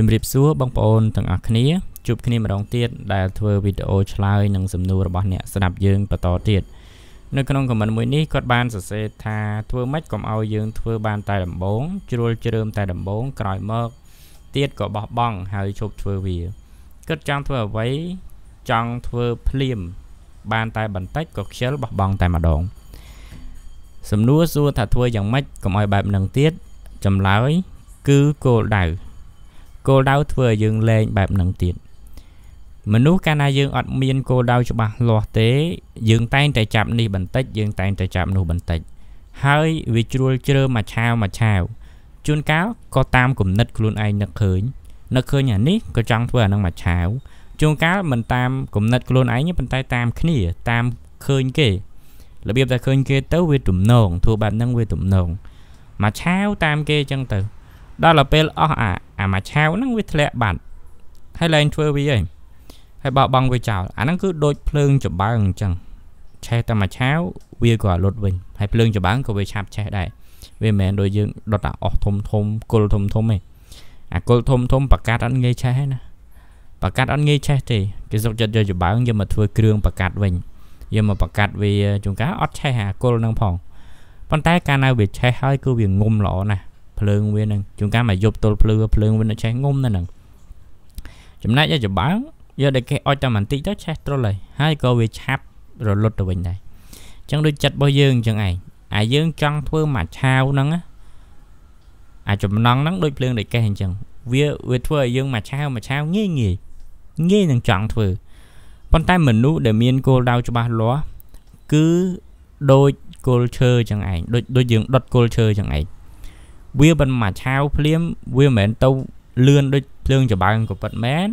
ជម្រាបសួរបងប្អូនទាំងអស់គ្នាជួបគ្នាម្ដងទៀតដែលធ្វើវីដេអូឆ្លើយនឹងសំណួររបស់អ្នកស្ដាប់យើងបន្តទៀតនៅក្នុងខមមិនមួយនេះគាត់បានសរសេរថាធ្វើម៉េចកុំឲ្យយើងធ្វើបានតែដំបងជ្រួលជ្រើមតែដំបងក្រោយមកទៀតក៏បោះបង់ហើយឈប់ធ្វើវាគិតចង់ធ្វើអ្វីចង់ធ្វើភ្លាមបានតែបន្តិចក៏ខ្ជិលបោះបង់តែម្ដងសំណួរសួរថាធ្វើយ៉ាងម៉េចកុំឲ្យបែបនឹងទៀតចម្លើយគឺគោលដៅគោលដៅធ្វើឲ្យយើងលែងបែបហ្នឹងទៀតមនុស្សកាលណាយើងអត់មានគោលដៅច្បាស់លាស់ទេ យើង តែងតែចាប់នេះបន្តិច យើងតែងតែចាប់នោះបន្តិចហើយវាជ្រួលជ្រើមួយឆាវមួយឆាវជួនកាលក៏តាមគំនិតខ្លួនឯងនឹកឃើញនឹកឃើញអានេះក៏ចង់ធ្វើអានឹងមួយឆាវជួនកាលមិនតាមគំនិតខ្លួនឯងទេប៉ុន្តែតាមគ្នាតាមឃើញគេរបៀបតែឃើញគេ ទៅវាទំនង ធ្វើបែបហ្នឹងវាទំនងមួយឆាវតាមគេអញ្ចឹងទៅដល់ទៅពេលអស់អាអាមួយឆាវហ្នឹងវាធ្លាក់បាត់ហើយឡើងធ្វើវាឯងហើយបោះបង់វាចោលអាហ្នឹងគឺដូចភ្លើងចម្បាំងអញ្ចឹងឆេះតែមួយឆាវវាក៏លុតវិញហើយភ្លើងចម្បាំងក៏វាឆាប់ឆេះដែរវាមិនមែនដូចយើងដុតអាអស់ធំធំគល់ធំធំទេអាគល់ធំធំប្រកាសអត់ងាយឆេះទេណាប្រកាសអត់ងាយឆេះទេគេសុកចិត្តយកចម្បាំងយកមកធ្វើគ្រឿងប្រកាសវិញយកមកប្រកាសវាជួនកាលអត់ឆេះអាគល់នឹងផងប៉ុន្តែកាលណាវាឆេះហើយគឺវាងុំល្អណាស់ភ្លើងវានឹងជួនកាលមកយប់ទល់ភ្លឺភ្លើងវានៅចេះងុំនៅហ្នឹងចំណែកឯចំបើងយកតែគេអុចតែបន្តិចទៅឆេះត្រុលហើយហើយក៏វាឆាប់រលត់ទៅវិញដែរអញ្ចឹងដូចចិត្តរបស់យើងអញ្ចឹងឯងអាយើងចង់ធ្វើមួយឆាវហ្នឹងអាចំណងហ្នឹងដូចភ្លើងដូចកេះអញ្ចឹងវាវាធ្វើឲ្យយើងមួយឆាវមួយឆាវងាយងាយងាយនឹងចង់ធ្វើប៉ុន្តែមនុស្សដែលមានគោលដៅច្បាស់លាស់គឺដូចគល់ឈើអញ្ចឹងឯងដូចដូចយើងដុតគល់ឈើអញ្ចឹងឯងវាមិនមកឆាវភ្លាមវាមិនមែនទៅលឿនដូចភ្លើងច្បើងក៏ពិតមែន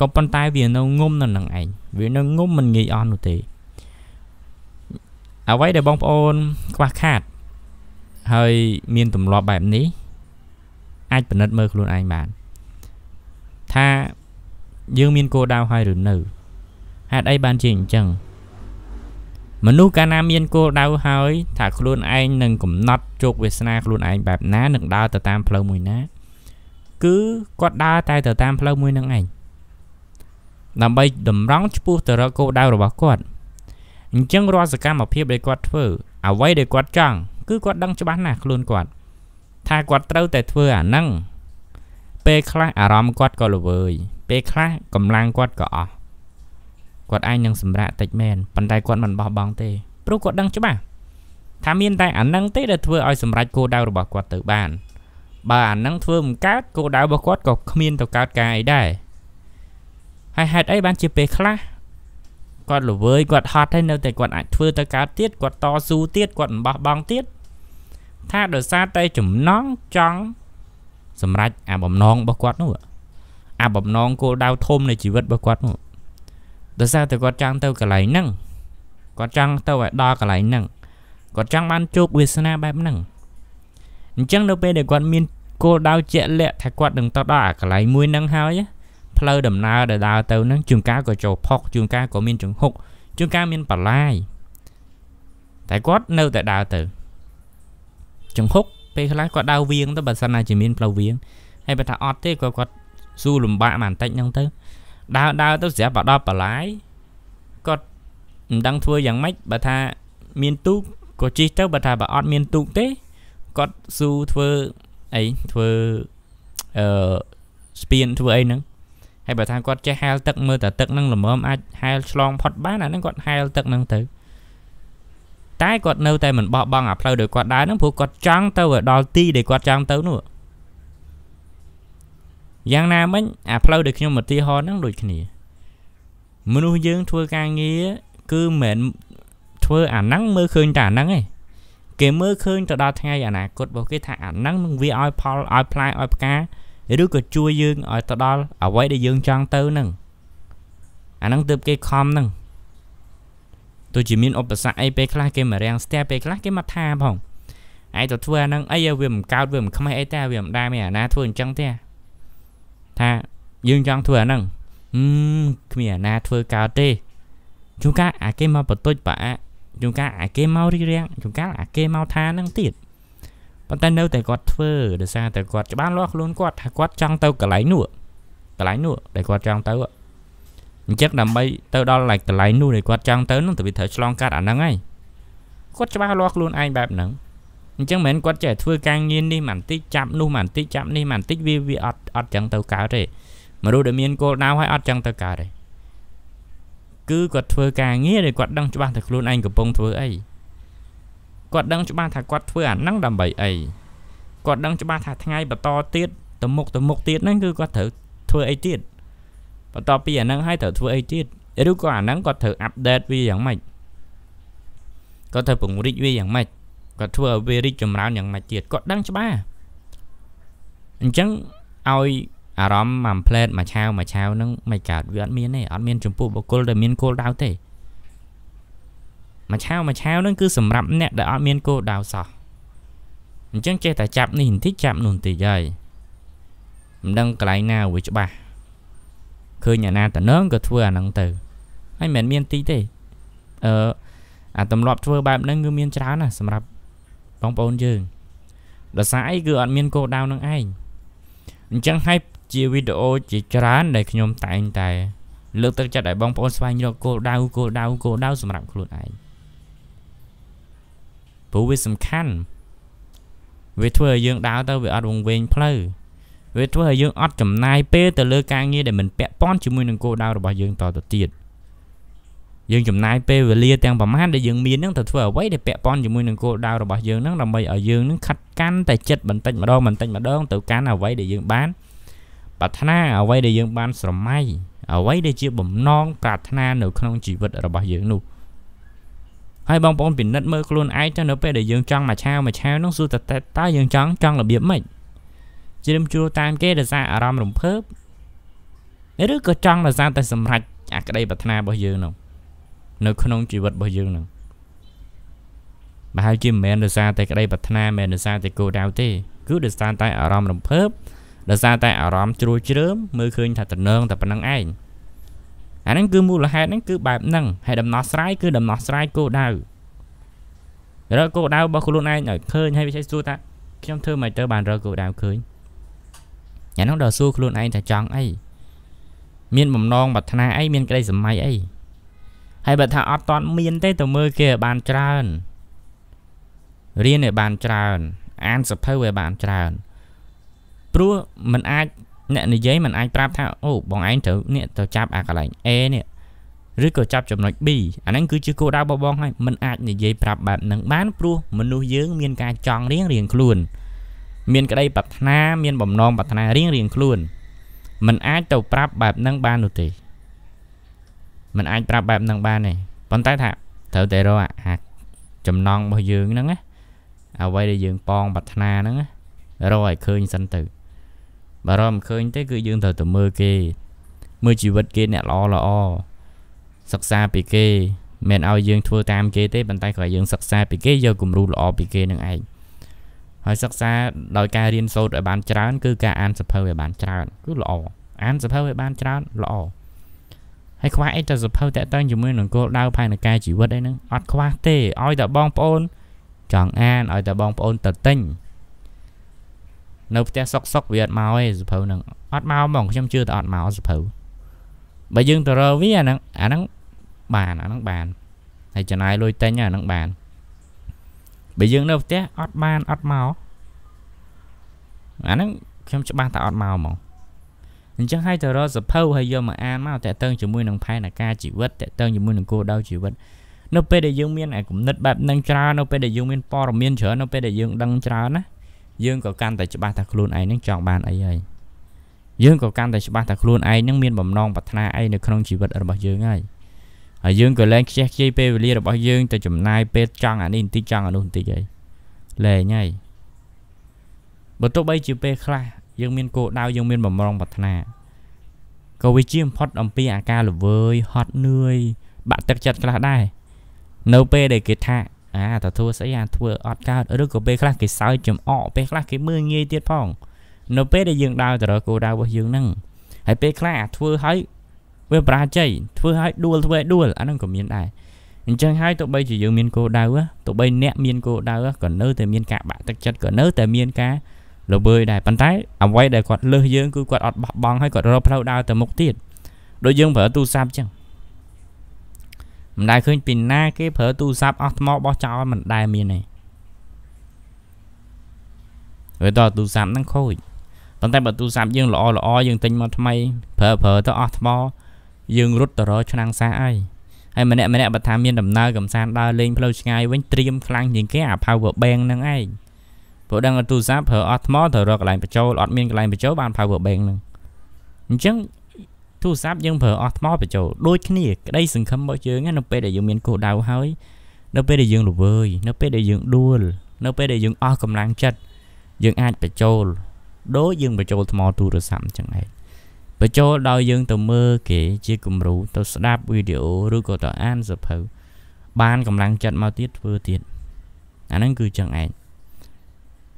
ក៏ប៉ុន្តែវានៅងុំនៅនឹងឯងវានៅងុំមិនងាយអស់នោះទេអ្វីដែលបងប្អូនខ្វះខាតហើយមានទម្លាប់បែបនេះ អាចពិនិត្យមើលខ្លួនឯងបាន ថាយើងមានគោលដៅហើយឬនៅហេតុអីបានជាអញ្ចឹងមនុស្សកាលណាមានគោលដៅហើយ ថាខ្លួនឯងនឹងកំណត់ជោគវាសនាខ្លួនឯងបែបណានឹងដើរទៅតាមផ្លូវមួយណាគឺគាត់ដើរតែទៅតាមផ្លូវមួយនឹងឯងដើម្បី តម្រង់ឆ្ពោះទៅរកគោលដៅរបស់គាត់អញ្ចឹងរាល់សកម្មភាពដែលគាត់ធ្វើអ្វីដែលគាត់ចង់គឺគាត់ដឹងច្បាស់ណាស់ខ្លួនគាត់ ថាគាត់ត្រូវតែធ្វើអាហ្នឹងពេលខ្លះអារម្មណ៍គាត់ក៏ល្វើយ ពេលខ្លះកម្លាំងគាត់ក៏អស់គាត់អាចនឹងសម្រាកតិចមែនប៉ុន្តែគាត់មិនបោះបង់ទេព្រោះគាត់ដឹងច្បាស់ថាមានតែអានឹងទេដែលធ្វើឲ្យសម្រេចគោលដៅរបស់គាត់ទៅបានបើអានឹងធ្វើមិនកើតគោលដៅរបស់គាត់ក៏គ្មានទៅកើតការអីដែរហើយហេតុអីបានជាពេលខ្លះគាត់ល្វើយគាត់ហត់ហើយនៅតែគាត់អាចធ្វើទៅកើតទៀតគាត់តស៊ូទៀតគាត់មិនបោះបង់ទៀតថាដោយសារតែចំណងចង់សម្រេចអាបំណងរបស់គាត់នោះអាបំណងគោលដៅធំនៃជីវិតរបស់គាត់នោះដោយសារតែគាត់ចង់ទៅកន្លែងហ្នឹងគាត់ចង់ទៅឲ្យដល់កន្លែងហ្នឹងគាត់ចង់បានជោគវាសនាបែបហ្នឹងអញ្ចឹងនៅពេលដែលគាត់មានគោលដៅជាក់លាក់ថាគាត់នឹងទៅដល់អាកន្លែងមួយហ្នឹងហើយផ្លូវដំណើរដែលដើរទៅហ្នឹងជួនកាលក៏ចូលផុកជួនកាលក៏មានចង្ហុកជួនកាលមានបលាយតែគាត់នៅតែដើរទៅ ចង្ហុកពេលខ្លះគាត់ដើរវៀងទៅបើសិនណាជាមានផ្លូវវៀងហើយបើថាអត់ទេគាត់គាត់ស៊ូលំបាកបន្តិចហ្នឹងទៅដើរដើរទៅស្រាប់បដល់បលាយគាត់មិនដឹងធ្វើយ៉ាងម៉េចបើថាមានទូកក៏ជិះទៅបើថាបើអត់មានទូកទេគាត់ស៊ូធ្វើអីធ្វើអឺស្ពានធ្វើអីហ្នឹងហើយបើថាគាត់ចេះហែលទឹកមើលតែទឹកហ្នឹងល្មមអាចហែលឆ្លងផុតបានអាហ្នឹងគាត់ហែលទឹកហ្នឹងទៅតែគាត់នៅតែមិនបោះបង់អាផ្លូវដែលគាត់ដើរហ្នឹងព្រោះគាត់ចង់ទៅដល់ទីដែលគាត់ចង់ទៅនោះយ៉ាងណាមិញអាផ្លូវដែលខ្ញុំឧទាហរណ៍ហ្នឹងដូចគ្នាមនុស្សយើងធ្វើការងារគឺមិនធ្វើអាហ្នឹងមើលឃើញតែអាហ្នឹងឯងគេមើលឃើញទៅដល់ថ្ងៃអនាគតរបស់គេថាអាហ្នឹងនឹងវាឲ្យផលឲ្យផ្លែឲ្យផ្កាឬក៏ជួយយើងឲ្យទៅដល់អ្វីដែលយើងចង់ទៅហ្នឹងអាហ្នឹងទើបគេខំហ្នឹងទោះជាមានឧបសគ្គអីពេលខ្លះគេមករាំងស្ទះពេលខ្លះគេមកថាផងឯងទៅធ្វើអាហ្នឹងអីវាមិនកើតវាមិនខ្មេះអីតែវាមិនដែរមានអាណាធ្វើអញ្ចឹងទេថាយើងចង់ធ្វើអាហ្នឹងអឺគ្មានអាណាធ្វើកើតទេជួនកាលអាគេមកបន្ទុចបាក់ជួនកាលអាគេមករីរាំងជួនកាលអាគេមកថាហ្នឹងទៀតប៉ុន្តែនៅតែគាត់ធ្វើដោយសារតែគាត់ច្បាស់លាស់ខ្លួនគាត់ថាគាត់ចង់ទៅកន្លែងនោះកន្លែងនោះដែលគាត់ចង់ទៅអញ្ចឹងដើម្បីទៅដល់កន្លែងនោះដែលគាត់ចង់ទៅនោះទៅវាត្រូវឆ្លងកាត់អាហ្នឹងហើយគាត់ច្បាស់លាស់ខ្លួនឯងបែបហ្នឹងអញ្ចឹងមិនមែនគាត់ចេះធ្វើការងារនេះមិនតិចចាប់នោះមិនតិចចាប់នេះមិនតិចវាវាអត់អត់ចឹងទៅកើតទេមនុស្សដែលមានគោលដៅហើយអត់ចឹងទៅកើតទេគឺគាត់ធ្វើការងារដែលគាត់ដឹងច្បាស់ថាខ្លួនឯងកំពុងធ្វើអីគាត់ដឹងច្បាស់ថាគាត់ធ្វើអាហ្នឹងដើម្បីអីគាត់ដឹងច្បាស់ថាថ្ងៃបន្តទៀតទៅមុខទៅមុខទៀតហ្នឹងគឺគាត់ត្រូវធ្វើអីទៀតបន្តពីអាហ្នឹងហើយត្រូវធ្វើអីទៀតឬក៏អាហ្នឹងគាត់ត្រូវអាប់ដេតវាយ៉ាងម៉េចគាត់ត្រូវពង្រីកវាយ៉ាងម៉េចគាត់ធ្វើឲ្យវារីកចម្រើនយ៉ាងម៉េចទៀតគាត់ដឹងច្បាស់អញ្ចឹងឲ្យអារម្មណ៍មួយផ្លែតមួយឆាវមួយឆាវហ្នឹងមិនកើតវាអត់មានទេអត់មានចំពោះបុគ្គលដែលមានគោលដៅទេមួយឆាវមួយឆាវហ្នឹងគឺសម្រាប់អ្នកដែលអត់មានគោលដៅសោះអញ្ចឹងចេះតែចាប់នេះបន្តិចចាប់នោះបន្តិចហើយមិនដឹងកន្លែងណាវាច្បាស់ឃើញអាណាតំណងក៏ធ្វើអាហ្នឹងទៅហើយមិនមែនមានតិចទេអឺអាទម្លាប់ធ្វើបែបហ្នឹងគឺមានច្រើនណាស់សម្រាប់បងប្អូនយើងដោយសារអីគឺអត់មានកោដៅនឹងឯងអញ្ចឹងហើយជាវីដេអូជាច្រើន ដែលខ្ញុំតែងតែ លើកទឹកចិត្តឲ្យបងប្អូនស្វែងរកគោលដៅគោលដៅគោលដៅសម្រាប់ខ្លួនឯងព្រោះវាសំខាន់វាធ្វើឲ្យយើងដើរទៅវាអត់វង្វេងផ្លូវវាធ្វើឲ្យយើងអត់ចំណាយពេលទៅលើការងារដែលមិនពាក់ព័ន្ធជាមួយនឹងគោលដៅរបស់យើងតទៅទៀត។យើងចំណាយពេលវេលាទាំងប្រមាណដែលយើងមានហ្នឹងទៅធ្វើអ្វីដែលពាក់ព័ន្ធជាមួយនឹងគោលដៅរបស់យើងហ្នឹងដើម្បីឲ្យយើងហ្នឹងខិតកាន់តែចិត្តបន្តិចម្ដងបន្តិចម្ដងទៅកាន់អ្វីដែលយើងបានប្រាថ្នាអ្វីដែលយើងបានស្រមៃអ្វីដែលជាបំណងប្រាថ្នានៅ ក្នុងជីវិតរបស់យើងនោះហើយបងប្អូនពិនិត្យមើលខ្លួនឯងទៅនៅពេលដែលយើងចង់មួយឆាវមួយឆាវនោះសួរតើតើយើងចង់ចង់របៀបម៉េចជ្រាមជ្រួលតាមគេដោយសារអារម្មណ៍រំភើបឬក៏ចង់ដោយសារតែសម្រេចអាក្តីប្រាថ្នារបស់យើងនោះនៅក្នុងជីវិតរបស់យើងនឹងបើហើយជាមិនមែនដោយសារតែក្តីប្រាថ្នាមិនមែនដោយសារតែគោលដៅទេ គឺដោយសារតែអារម្មណ៍រំភើបដោយសារតែអារម្មណ៍ជ្រួលជ្រើមមើលឃើញថាតំណងតែប៉ុណ្្នឹងឯងអាហ្នឹងគឺមូលហេតុហ្នឹងគឺបែបហ្នឹងហើយដំណោះស្រាយគឺដំណោះស្រាយគោលដៅរកគោលដៅរបស់ខ្លួនឯងឲ្យឃើញហើយវាចេះសួរថាខ្ញុំធ្វើមិនទៅបានរកគោលដៅឃើញអាហ្នឹងដល់សួរខ្លួនឯងថាចង់អីមានបំណងប្រាថ្នាអីមានក្តីសម័យអីហើយបើថាអត់តន់មានទេទៅមើលគេឲ្យបានច្រើនរៀនឲ្យបានច្រើន អានសភៅឲ្យបានច្រើន ព្រោះมันអាចអ្នកនិយាយมันអាចប្រាប់ថាអូបងឯងត្រូវនេះទៅចាប់អាកន្លែង A នេះឬក៏ចាប់ចំណុច B អាហ្នឹងគឺជាគោលដៅបងបងហើយมันអាចនិយាយប្រាប់បែបហ្នឹងបានព្រោះមនុស្សយើងមានការចង់រៀងរៀងខ្លួន មានក្តីប្រាថ្នាមានបំណងប្រាថ្នារៀងរៀងខ្លួនมันអាចទៅប្រាប់បែបហ្នឹងបាននោះទេមិនអាចប្រាប់បែបហ្នឹងបានទេប៉ុន្តែថាត្រូវតែរកអាចំណងរបស់យើងហ្នឹងណាអ្វីដែលយើងប៉ងប្រាថ្នាហ្នឹងរកឲ្យឃើញសិនទៅបើរកមិនឃើញទេគឺយើងត្រូវទៅមើលគេមើលជីវិតគេអ្នកល្អល្អសិក្សាពីគេមិនឲ្យយើងធ្វើតាមគេទេប៉ុន្តែគ្រាន់តែយើងសិក្សាពីគេយកគំរូល្អពីគេនឹងឯងហើយសិក្សាដោយការរៀនសូត្រឲ្យបានច្រើនគឺការអានសៀវភៅឲ្យបានច្រើនគឺល្អអានសៀវភៅឲ្យបានច្រើនល្អហើយខ្វះអីទៅសភៅតេតឹងជាមួយនឹងគោលដៅផែនការជីវិតអីហ្នឹងអត់ខ្វះទេឲ្យតែបងប្អូនចង់អានឲ្យតែបងប្អូនទៅទិញនៅផ្ទះសុកសុកវាអត់មកទេសភៅហ្នឹងអត់មកហ្មងខ្ញុំជឿតែអត់មកសភៅបើយើងទៅរកវាអាហ្នឹងអាហ្នឹងបានអាហ្នឹងបានហើយចំណាយលុយទិញអាហ្នឹងបានបើយើងនៅផ្ទះអត់បានអត់មកអាហ្នឹងខ្ញុំច្បាស់តែអត់មកហ្មងអញ្ចឹងហើយទៅរកសភៅហើយយកមកអានមកតាក់ទងជាមួយនឹងផែនការជីវិតតាក់ទងជាមួយនឹងគោលដៅជីវិតនៅពេលដែលយើងមានអាគំនិតបែបនឹងច្រើននៅពេលដែលយើងមានព័ត៌មានច្រើននៅពេលដែលយើងដឹងច្រើនណាយើងក៏កាន់តែច្បាស់ថាខ្លួនឯងនឹងចង់បានអីហើយយើងក៏កាន់តែច្បាស់ថាខ្លួនឯងនឹងមានបំណងប្រាថ្នាអីនៅក្នុងជីវិតរបស់យើងហើយហើយយើងក៏លែងខ្ជះខ្ជាយពេលវេលារបស់យើងទៅចំណាយ ពេលចង់អានេះបន្តិចចង់អានោះបន្តិចហើយលែងហើយបើទោះបីជាពេលខ្លះយើងមានគោលដៅយើងមានបំរុងប្រាថ្នាក៏វាជាបំផុតអំពីអាការលវើយហត់នឿយបាក់ទឹកចិត្តខ្លះដែរនៅពេលដែលគេថាអាតើធ្វើស្អីអាធ្វើអត់កើតឬក៏ពេលខ្លះគេសើចចំអកពេលខ្លះគេមើលងាយទៀតផង នៅពេលដែលយើងដើរទៅរកគោលដៅរបស់យើងហ្នឹងហើយពេលខ្លះអាធ្វើហើយវាបរាជ័យធ្វើឲ្យដួលធ្វើឲ្យដួលអាហ្នឹងក៏មានដែរអញ្ចឹងហើយទោះបីជាយើងមានគោលដៅទោះបីអ្នកមានគោលដៅក៏នៅតែមានការបាក់ទឹកចិត្តក៏នៅតែមានការល្វើយដែរប៉ុន្តែអ្វីដែលគាត់លើសយើងគឺគាត់អត់បោះបង់ហើយគាត់រកផ្លូវដើរទៅមុខទៀតដូចយើងប្រើទូរស័ព្ទចឹងមិនដែលឃើញពីណាគេប្រើទូរស័ព្ទអស់ថ្មបោះចោលមិនដែលមានទេហើយតទូរស័ព្ទហ្នឹងខូចប៉ុន្តែបើទូរស័ព្ទយើងល្អល្អយើងទិញមកថ្មីប្រើប្រើទៅអស់ថ្ម យើង រត់ទៅរកឆ្នាំងសាអីហើយម្នាក់ម្នាក់បើថាមានដំណើរកំសាន្តដើរលេងផ្លូវឆ្ងាយវិញត្រៀមខ្លាំងជាងគេអា power bank ហ្នឹងឯងព្រោះដឹងទូរស័ព្ទប្រើអស់ថ្មទៅរកកន្លែងបញ្ចូលអត់មានកន្លែងបញ្ចូលបាន power bank ហ្នឹងអញ្ចឹងទូរស័ព្ទយើងប្រើអស់ថ្មបញ្ចូលដូចគ្នាក្តីសង្ឃឹមរបស់យើងនៅពេលដែលយើងមានគោលដៅហើយនៅពេលដែលយើងល្វើយនៅពេលដែលយើងដួលនៅពេលដែលយើងអស់កម្លាំងចិត្តយើងអាចបញ្ចូលដូចយើងបញ្ចូលថ្មទូរស័ព្ទអញ្ចឹងឯងបញ្ចូលដោយយើងទៅមើលគេជាគំរូទៅស្ដាប់វីដេអូឬក៏ទៅអានសៀវភៅបានកម្លាំងចិត្តមកទៀតធ្វើទៀតអាហ្នឹងគឺចឹងឯង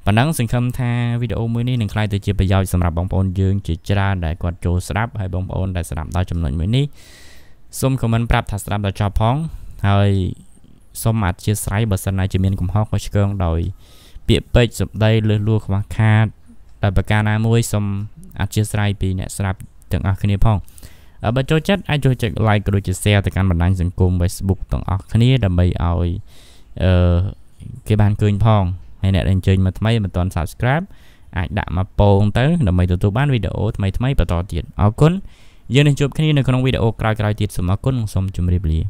ប៉ុណ្ណឹងសង្ឃឹមថាវីដេអូមួយនេះនឹងក្លាយទៅជាប្រយោជន៍សម្រាប់បងប្អូនយើងជាច្រើនដែលគាត់ចូលស្ដាប់ហើយបងប្អូនដែលស្ដាប់ដល់ចំណុចមួយនេះសូមខមមិនប្រាប់ថាស្ដាប់ដល់ចប់ផងហើយសូមអធិស្ឋានបើសិនណាជាមានកំហុសខុសឆ្គងដោយ ពាក្យពេចន៍សម្ដីលឺលួខ្វះខាតដោយប្រការណាមួយសូមអធិស្ឋានពីអ្នកស្ដាប់ទាំងអស់គ្នាផងបើចូលចិត្តអាចចូលចិត្ត like ក៏ដូចជា share ទៅកាន់បណ្ដាញសង្គម Facebook ទាំងអស់គ្នាដើម្បីឲ្យអឺគេបានឃើញផងហើយអ្នកដែលអញ្ជើញមកថ្មីមិនទាន់ subscribe អាចដាក់មកពងទៅដើម្បីទទួលបានវីដេអូថ្មីៗបន្តទៀតអរគុណយើងនឹងជួបគ្នានៅក្នុងវីដេអូក្រោយៗទៀតសូមអរគុណនិងសូមជម្រាបលា